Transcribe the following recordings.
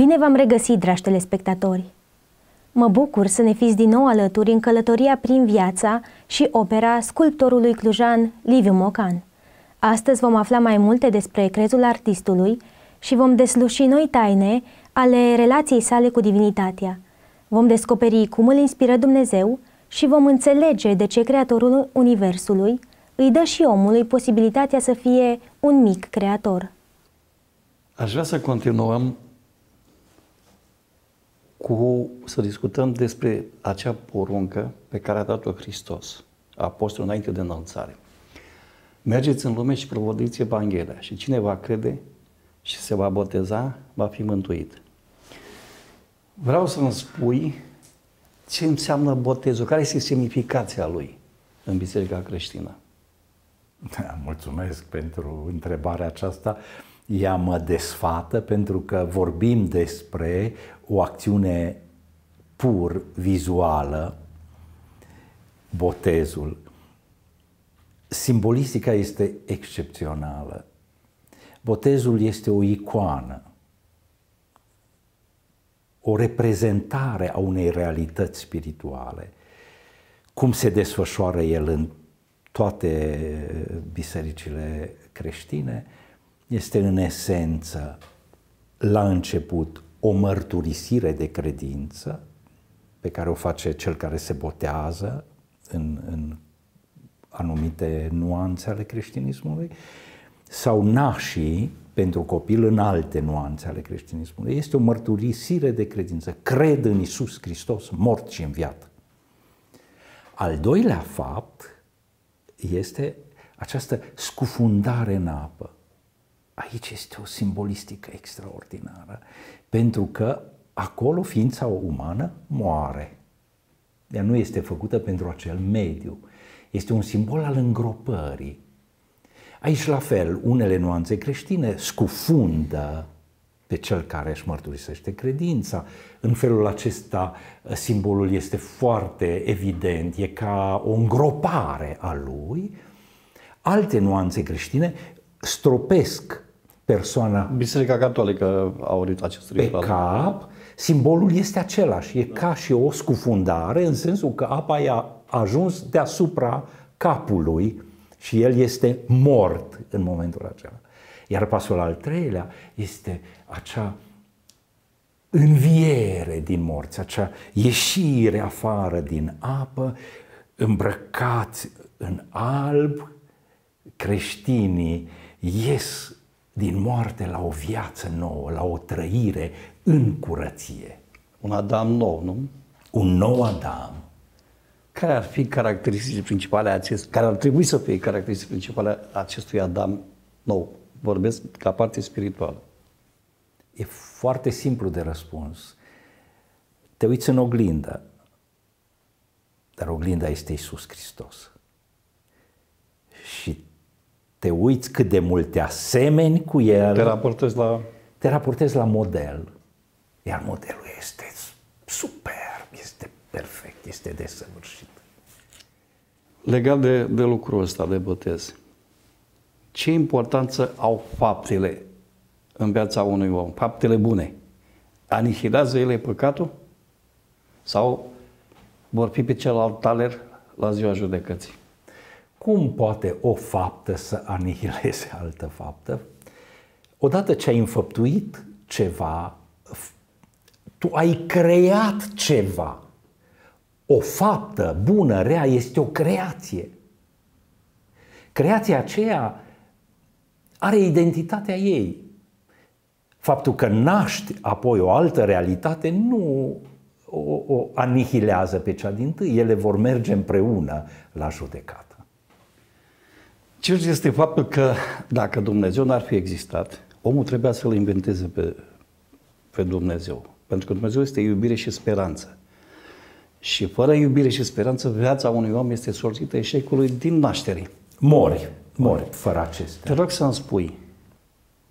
Bine v-am regăsit, dragi telespectatori! Mă bucur să ne fiți din nou alături în călătoria prin viața și opera sculptorului clujan Liviu Mocan. Astăzi vom afla mai multe despre crezul artistului și vom desluși noi taine ale relației sale cu divinitatea. Vom descoperi cum îl inspiră Dumnezeu și vom înțelege de ce creatorul Universului îi dă și omului posibilitatea să fie un mic creator. Aș vrea să continuăm cu, să discutăm despre acea poruncă pe care a dat-o Hristos, apostolul înainte de înălțare. Mergeți în lume și provodiți Evanghelia și cine va crede și se va boteza, va fi mântuit. Vreau să-mi spui ce înseamnă botezul, care este semnificația lui în biserica creștină. Da, mulțumesc pentru întrebarea aceasta ea mă desfată pentru că vorbim despre o acțiune pur vizuală, botezul. Simbolistica este excepțională. Botezul este o icoană, o reprezentare a unei realități spirituale. Cum se desfășoară el în toate bisericile creștine, este în esență, la început, o mărturisire de credință pe care o face cel care se botează în, în anumite nuanțe ale creștinismului, sau nașii pentru copil în alte nuanțe ale creștinismului. Este o mărturisire de credință. Cred în Isus Hristos, mort și înviat. Al doilea fapt este această scufundare în apă aici este o simbolistică extraordinară, pentru că acolo ființa umană moare. Ea nu este făcută pentru acel mediu. Este un simbol al îngropării. Aici, la fel, unele nuanțe creștine scufundă pe cel care își mărturisește credința. În felul acesta, simbolul este foarte evident, e ca o îngropare a lui. Alte nuanțe creștine stropesc persoana. Biserica Catolică a urit acest ritual. Pe cap, simbolul este același. E ca și o scufundare, în sensul că apa i-a ajuns deasupra capului și el este mort în momentul acela. Iar pasul al treilea este acea înviere din morți, acea ieșire afară din apă, îmbrăcați în alb, creștinii ies din moarte la o viață nouă, la o trăire în curăție. Un Adam nou, nu? Un nou Adam. Care ar fi caracteristicile principale acest, care ar trebui să fie caracteristicile principale acestui Adam nou? Vorbesc ca parte spirituală. E foarte simplu de răspuns. Te uiți în oglindă, dar oglinda este Isus Hristos. Și te uiți cât de mult te asemeni cu el. Te raportezi la... Te raportezi la model. Iar modelul este superb, este perfect, este desăvârșit. Legat de, de lucrul ăsta de botez, ce importanță au faptele în viața unui om? Faptele bune. Anihilează ele păcatul? Sau vor fi pe celălalt taler la ziua judecății? Cum poate o faptă să anihileze altă faptă? Odată ce ai înfăptuit ceva, tu ai creat ceva. O faptă bună, rea, este o creație. Creația aceea are identitatea ei. Faptul că naști apoi o altă realitate nu o, o anihilează pe cea din tâi. Ele vor merge împreună la judecat ce este faptul că dacă Dumnezeu n-ar fi existat, omul trebuia să-L inventeze pe, pe Dumnezeu. Pentru că Dumnezeu este iubire și speranță. Și fără iubire și speranță, viața unui om este sorțită eșecului din naștere. Mori, mori fără acestea. Te rog să-mi spui,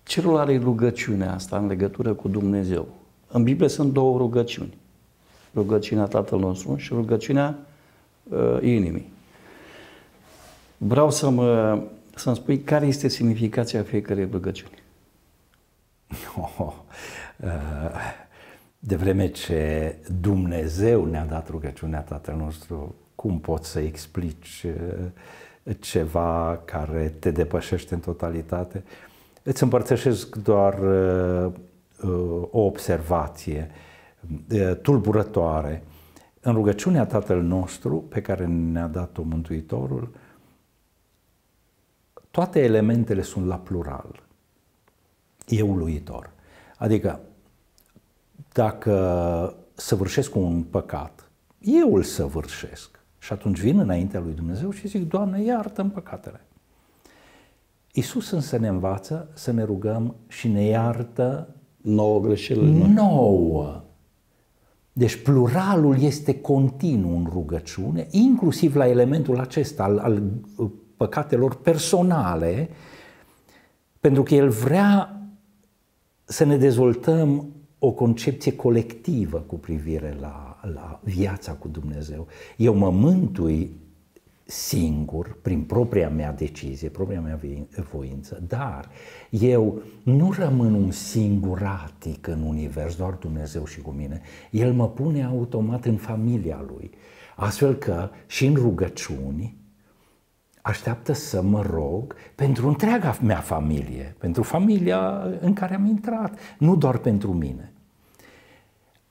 ce rol are rugăciunea asta în legătură cu Dumnezeu? În Biblie sunt două rugăciuni. Rugăciunea Tatăl nostru și rugăciunea uh, inimii. Vreau să mă, să-mi spui care este semnificația fiecărei rugăciuni. Oh, de vreme ce Dumnezeu ne-a dat rugăciunea Tatăl nostru, cum poți să explici uh, ceva care te depășește în totalitate? Îți împărtășesc doar uh, uh, o observație tulburătoare. În rugăciunea Tatăl nostru, pe care ne-a dat-o Mântuitorul, toate elementele sunt la plural. E uluitor. Adică, dacă săvârșesc un păcat, eu îl săvârșesc. Și atunci vin înaintea lui Dumnezeu și zic, Doamne, iartă-mi păcatele. Iisus însă ne învață să ne rugăm și ne iartă nouă greșelile nouă. Deci pluralul este continuu în rugăciune, inclusiv la elementul acesta al, al păcatelor personale, pentru că El vrea să ne dezvoltăm o concepție colectivă cu privire la, la viața cu Dumnezeu. Eu mă mântui singur, prin propria mea decizie, propria mea voință, dar eu nu rămân un singuratic în univers, doar Dumnezeu și cu mine. El mă pune automat în familia Lui. Astfel că și în rugăciuni așteaptă să mă rog pentru întreaga mea familie, pentru familia în care am intrat, nu doar pentru mine.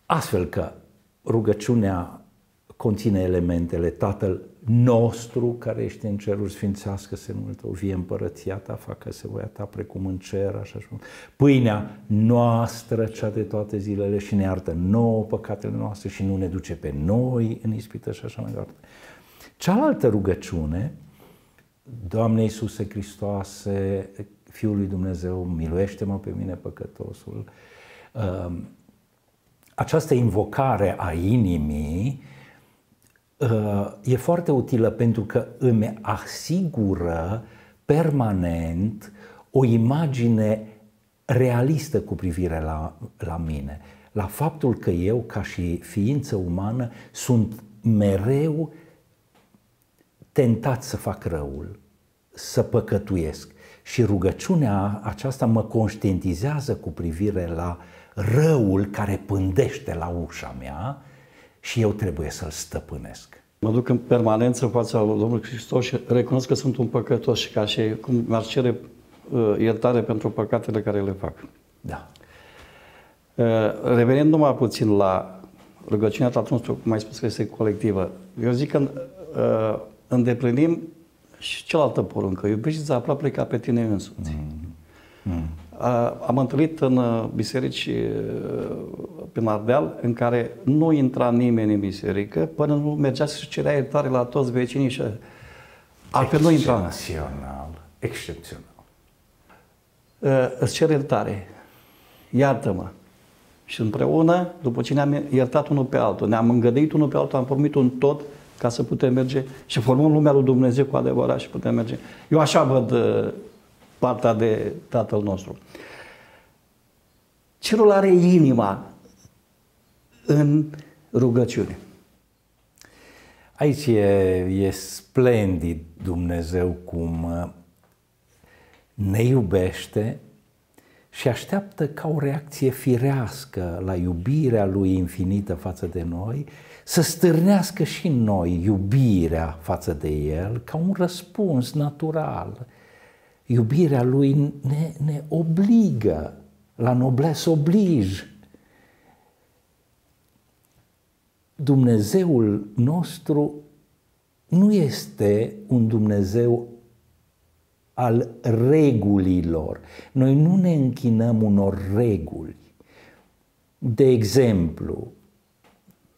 Astfel că rugăciunea conține elementele Tatăl nostru care ești în ceruri, sfințească-se numele Tău, vie împărăția Ta, facă-se voia Ta precum în cer, așa și Pâinea noastră, cea de toate zilele și ne iartă nouă păcatele noastre și nu ne duce pe noi în ispită și așa mai departe. Cealaltă rugăciune Doamne Iisuse Hristoase, Fiul lui Dumnezeu, miluiește-mă pe mine păcătosul. Um, această invocare a inimii uh, e foarte utilă pentru că îmi asigură permanent o imagine realistă cu privire la, la mine, la faptul că eu, ca și ființă umană, sunt mereu tentat să fac răul să păcătuiesc. Și rugăciunea aceasta mă conștientizează cu privire la răul care pândește la ușa mea și eu trebuie să-l stăpânesc. Mă duc în permanență în fața lui Domnului Hristos și recunosc că sunt un păcătos și ca și cum mi-ar cere uh, iertare pentru păcatele care le fac. Da. Uh, Revenind numai puțin la rugăciunea ta, atunci cum ai spus că este colectivă, eu zic că uh, îndeplinim și cealaltă poruncă, iubește să aproape ca pe tine însuți. Mm. hmm Am întâlnit în uh, biserici uh, pe Mardeal, în care nu intra nimeni în biserică până nu mergea să cerea iertare la toți vecinii și pe uh, nu intra. Excepțional, excepțional. Îți cer iertare, iartă-mă. Și împreună, după ce ne-am iertat unul pe altul, ne-am îngăduit unul pe altul, am formit un tot, ca să putem merge și formăm lumea lui Dumnezeu cu adevărat și putem merge. Eu așa văd uh, partea de Tatăl nostru. Cerul are inima în rugăciune. Aici e, e splendid Dumnezeu cum uh, ne iubește și așteaptă ca o reacție firească la iubirea Lui infinită față de noi să stârnească și în noi iubirea față de El ca un răspuns natural. Iubirea Lui ne, ne obligă la nobles oblij. Dumnezeul nostru nu este un Dumnezeu al regulilor. Noi nu ne închinăm unor reguli. De exemplu,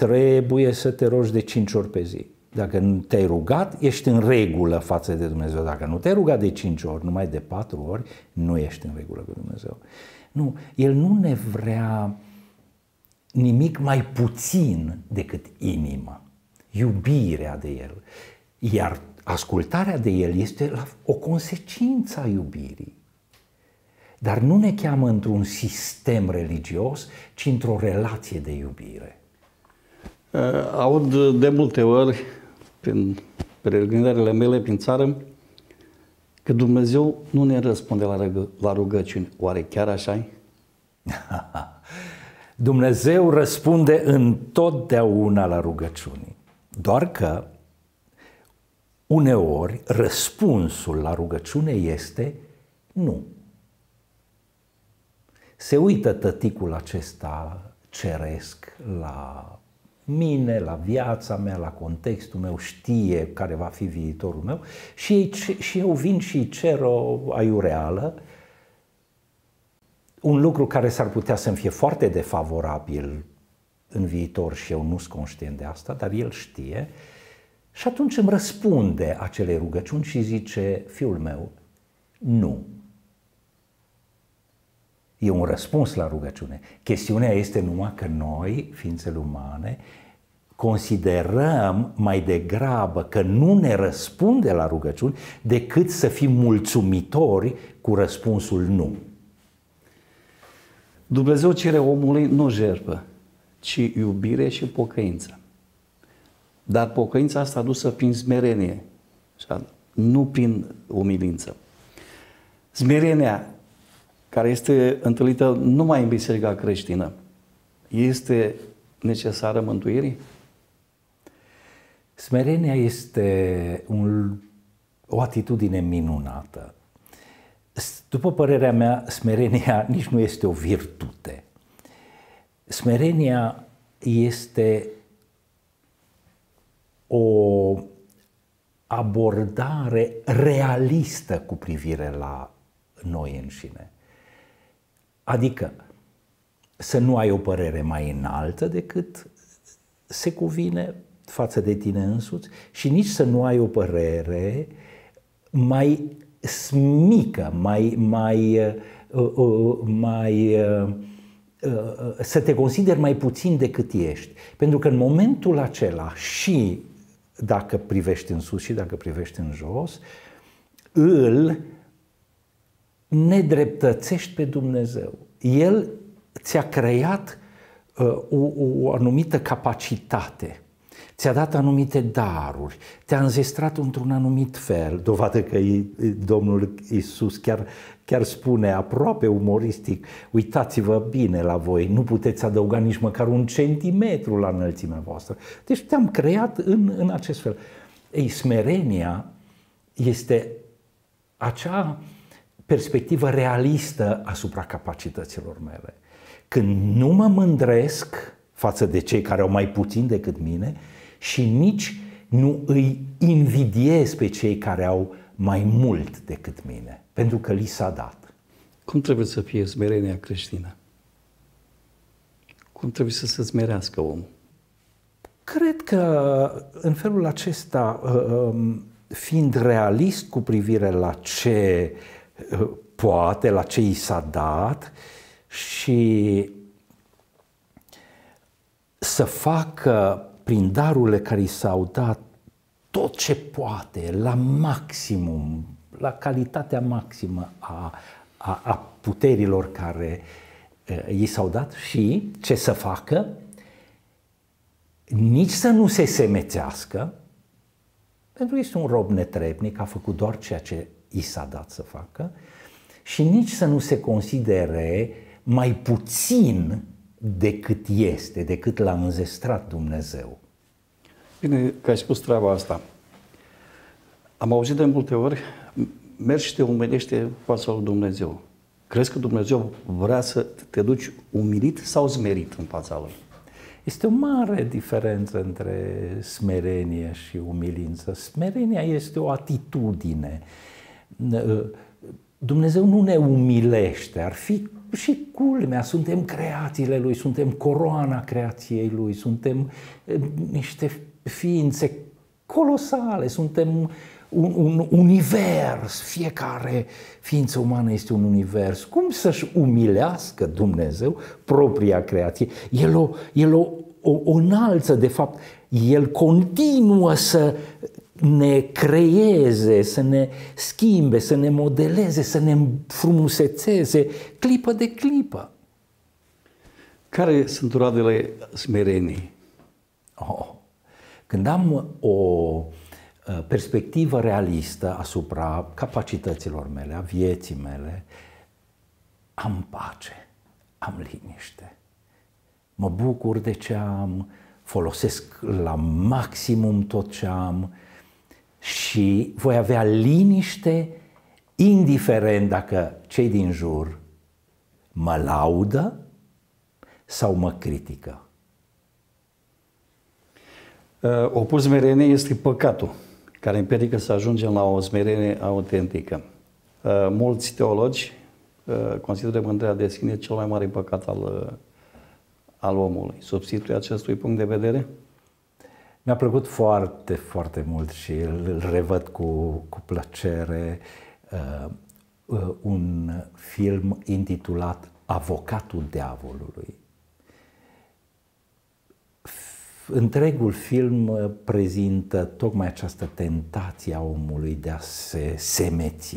trebuie să te rogi de cinci ori pe zi. Dacă nu te-ai rugat, ești în regulă față de Dumnezeu. Dacă nu te-ai rugat de cinci ori, numai de patru ori, nu ești în regulă cu Dumnezeu. Nu, El nu ne vrea nimic mai puțin decât inima, iubirea de El. Iar ascultarea de El este o consecință a iubirii. Dar nu ne cheamă într-un sistem religios, ci într-o relație de iubire. Eh, aud de multe ori, prin peregrinările mele prin țară, că Dumnezeu nu ne răspunde la, la rugăciuni. Oare chiar așa -i? Dumnezeu răspunde întotdeauna la rugăciuni. Doar că uneori răspunsul la rugăciune este nu. Se uită tăticul acesta ceresc la mine, la viața mea, la contextul meu, știe care va fi viitorul meu și, și eu vin și cer o aiureală, un lucru care s-ar putea să-mi fie foarte defavorabil în viitor și eu nu sunt conștient de asta, dar el știe și atunci îmi răspunde acele rugăciuni și zice, fiul meu, nu, E un răspuns la rugăciune. Chestiunea este numai că noi, ființele umane, considerăm mai degrabă că nu ne răspunde la rugăciuni decât să fim mulțumitori cu răspunsul nu. Dumnezeu cere omului nu jerpă, ci iubire și pocăință. Dar pocăința asta adusă prin smerenie, nu prin umilință. Smerenia care este întâlnită numai în biserica creștină, este necesară mântuirii? Smerenia este un, o atitudine minunată. După părerea mea, smerenia nici nu este o virtute. Smerenia este o abordare realistă cu privire la noi înșine. Adică să nu ai o părere mai înaltă decât se cuvine față de tine însuți și nici să nu ai o părere mai smică mai, mai, uh, uh, uh, mai să te consideri mai puțin decât ești. Pentru că în momentul acela și dacă privești în sus și dacă privești în jos, îl nedreptățești pe Dumnezeu. El ți-a creat uh, o, o anumită capacitate, ți-a dat anumite daruri, te-a înzestrat într-un anumit fel, dovadă că Domnul Isus chiar, chiar spune aproape umoristic, uitați-vă bine la voi, nu puteți adăuga nici măcar un centimetru la înălțimea voastră. Deci te-am creat în, în acest fel. Ei, smerenia este acea perspectivă realistă asupra capacităților mele. Când nu mă mândresc față de cei care au mai puțin decât mine și nici nu îi invidiez pe cei care au mai mult decât mine, pentru că li s-a dat. Cum trebuie să fie smerenia creștină? Cum trebuie să se smerească omul? Cred că în felul acesta, uh, um, fiind realist cu privire la ce uh, poate, la ce i s-a dat și să facă prin darurile care i s-au dat tot ce poate, la maximum, la calitatea maximă a, a, a puterilor care eh, i s-au dat și ce să facă? Nici să nu se semețească, pentru că este un rob netrebnic, a făcut doar ceea ce i s-a dat să facă și nici să nu se considere mai puțin decât este, decât l-a înzestrat Dumnezeu. Bine că ai spus treaba asta. Am auzit de multe ori, mergi și te umilește fața lui Dumnezeu. Crezi că Dumnezeu vrea să te duci umilit sau zmerit în fața Lui? Este o mare diferență între smerenie și umilință. Smerenia este o atitudine. Ă, Dumnezeu nu ne umilește, ar fi și culmea, suntem creațiile Lui, suntem coroana creației Lui, suntem ă, niște ființe colosale, suntem un, un univers, fiecare ființă umană este un univers. Cum să-și umilească Dumnezeu propria creație? El o, el o, o, o înalță, de fapt, el continuă să ne creeze, să ne schimbe, să ne modeleze, să ne frumusețeze clipă de clipă. Care sunt roadele smerenii? Oh. Când am o uh, perspectivă realistă asupra capacităților mele, a vieții mele, am pace, am liniște. Mă bucur de ce am, folosesc la maximum tot ce am, și voi avea liniște indiferent dacă cei din jur mă laudă sau mă critică. Uh, o smerenie este păcatul care împiedică să ajungem la o smerenie autentică. Uh, mulți teologi uh, consideră mândria de sine cel mai mare păcat al, al omului. Substituie acestui punct de vedere? Mi-a plăcut foarte, foarte mult și îl revăd cu, cu plăcere uh, uh, un film intitulat Avocatul Diavolului. Întregul film uh, prezintă tocmai această tentație a omului de a se semeți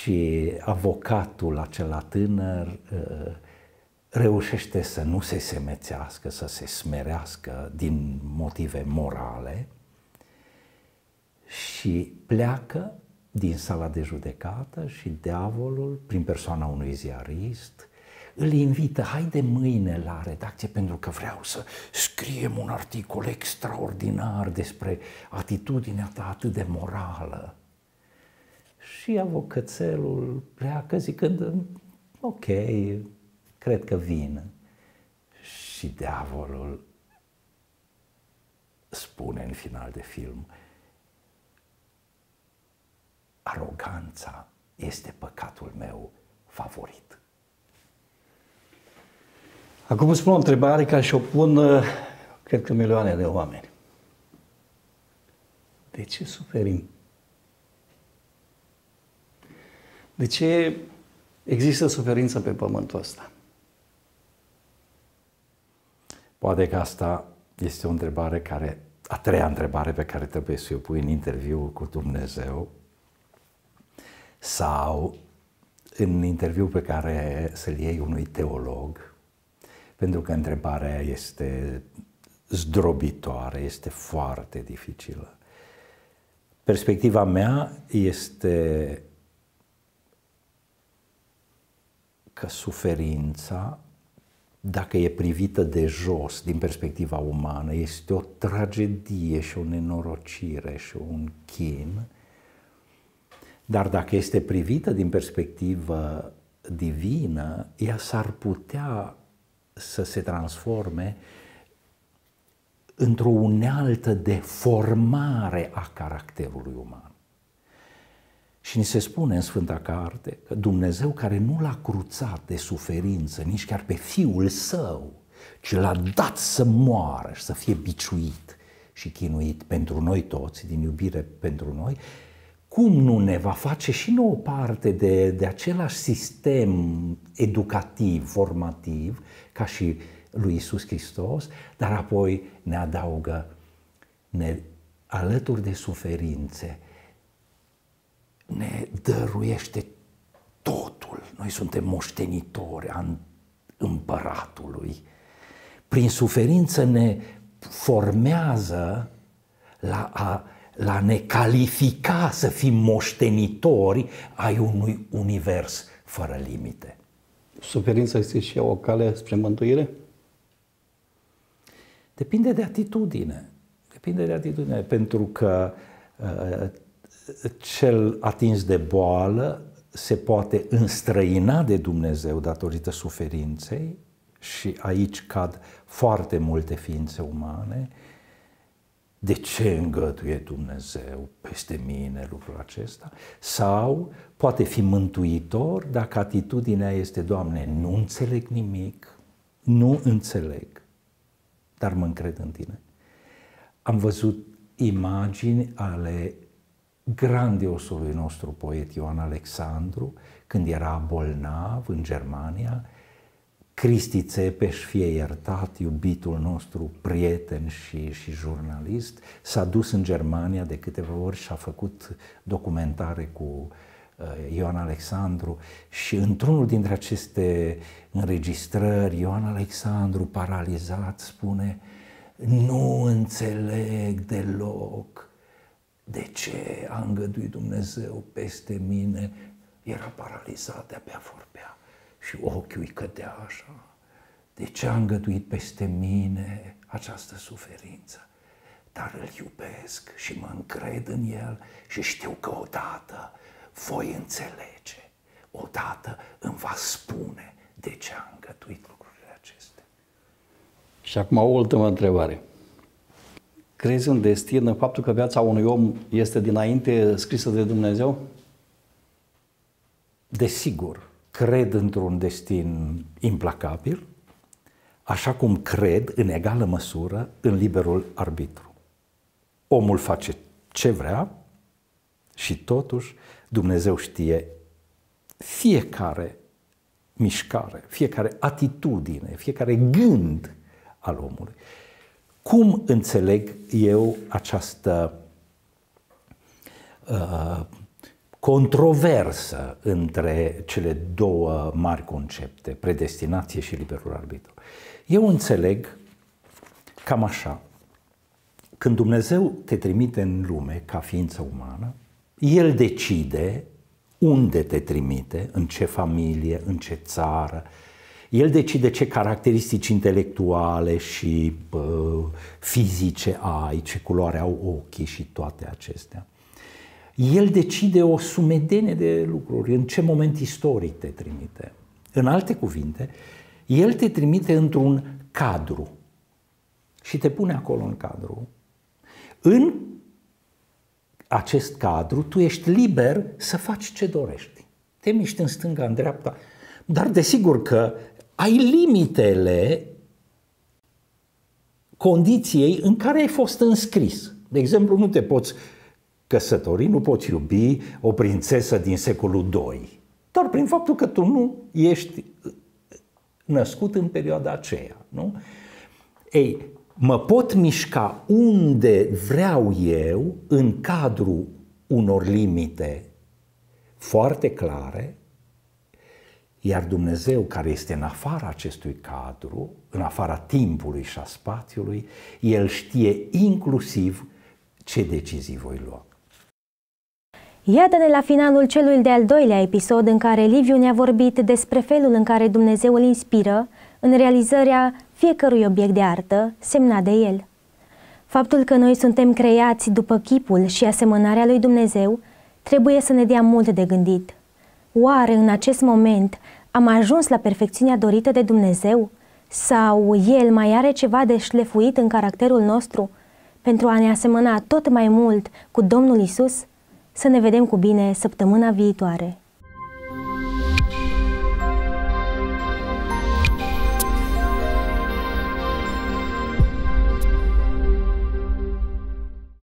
și avocatul acela tânăr uh, reușește să nu se semețească, să se smerească din motive morale și pleacă din sala de judecată și diavolul, prin persoana unui ziarist, îl invită, haide mâine la redacție pentru că vreau să scriem un articol extraordinar despre atitudinea ta atât de morală. Și avocățelul pleacă zicând, ok, cred că vin. Și diavolul spune în final de film, aroganța este păcatul meu favorit. Acum îți spun o întrebare ca și o pun, uh, cred că milioane de oameni. De ce suferim? De ce există suferință pe pământul ăsta? Poate că asta este o întrebare care, a treia întrebare pe care trebuie să o pui în interviu cu Dumnezeu sau în interviu pe care să-l iei unui teolog, pentru că întrebarea este zdrobitoare, este foarte dificilă. Perspectiva mea este că suferința dacă e privită de jos, din perspectiva umană, este o tragedie și o nenorocire și un chin, dar dacă este privită din perspectivă divină, ea s-ar putea să se transforme într-o unealtă de formare a caracterului uman. Și ni se spune în Sfânta Carte că Dumnezeu care nu l-a cruțat de suferință, nici chiar pe Fiul Său, ci l-a dat să moară și să fie biciuit și chinuit pentru noi toți, din iubire pentru noi, cum nu ne va face și nouă parte de, de același sistem educativ, formativ, ca și lui Isus Hristos, dar apoi ne adaugă ne, alături de suferințe, ne dăruiește totul. Noi suntem moștenitori a împăratului. Prin suferință ne formează la a la ne califica să fim moștenitori ai unui univers fără limite. Suferința este și o cale spre mântuire? Depinde de atitudine. Depinde de atitudine, pentru că uh, cel atins de boală se poate înstrăina de Dumnezeu datorită suferinței și aici cad foarte multe ființe umane. De ce îngăduie Dumnezeu peste mine lucrul acesta? Sau poate fi mântuitor dacă atitudinea este, Doamne, nu înțeleg nimic, nu înțeleg, dar mă încred în Tine. Am văzut imagini ale grandiosului nostru poet Ioan Alexandru, când era bolnav în Germania, Cristi Țepeș, fie iertat, iubitul nostru prieten și, și jurnalist, s-a dus în Germania de câteva ori și a făcut documentare cu uh, Ioan Alexandru și într-unul dintre aceste înregistrări, Ioan Alexandru, paralizat, spune nu înțeleg deloc de ce a îngăduit Dumnezeu peste mine? Era paralizat, de-abia vorbea și ochiul îi cădea așa. De ce a îngăduit peste mine această suferință? Dar îl iubesc și mă încred în el și știu că odată voi înțelege, odată îmi va spune de ce a îngăduit lucrurile acestea. Și acum o ultimă întrebare. Crezi în destin, în faptul că viața unui om este dinainte scrisă de Dumnezeu? Desigur, cred într-un destin implacabil, așa cum cred, în egală măsură, în liberul arbitru. Omul face ce vrea și totuși Dumnezeu știe fiecare mișcare, fiecare atitudine, fiecare gând al omului. Cum înțeleg eu această uh, controversă între cele două mari concepte, predestinație și liberul arbitru? Eu înțeleg cam așa. Când Dumnezeu te trimite în lume ca ființă umană, El decide unde te trimite, în ce familie, în ce țară, el decide ce caracteristici intelectuale și bă, fizice ai, ce culoare au ochii și toate acestea. El decide o sumedenie de lucruri, în ce moment istoric te trimite. În alte cuvinte, el te trimite într-un cadru și te pune acolo în cadru. În acest cadru tu ești liber să faci ce dorești. Te miști în stânga, în dreapta, dar desigur că ai limitele condiției în care ai fost înscris. De exemplu, nu te poți căsători, nu poți iubi o prințesă din secolul II, doar prin faptul că tu nu ești născut în perioada aceea. Nu? Ei, mă pot mișca unde vreau eu în cadrul unor limite foarte clare iar Dumnezeu, care este în afara acestui cadru, în afara timpului și a spațiului, El știe inclusiv ce decizii voi lua. Iată-ne la finalul celui de-al doilea episod în care Liviu ne-a vorbit despre felul în care Dumnezeu îl inspiră în realizarea fiecărui obiect de artă semnat de el. Faptul că noi suntem creați după chipul și asemănarea lui Dumnezeu trebuie să ne dea mult de gândit – Oare în acest moment am ajuns la perfecțiunea dorită de Dumnezeu? Sau El mai are ceva de șlefuit în caracterul nostru pentru a ne asemăna tot mai mult cu Domnul Isus? Să ne vedem cu bine săptămâna viitoare!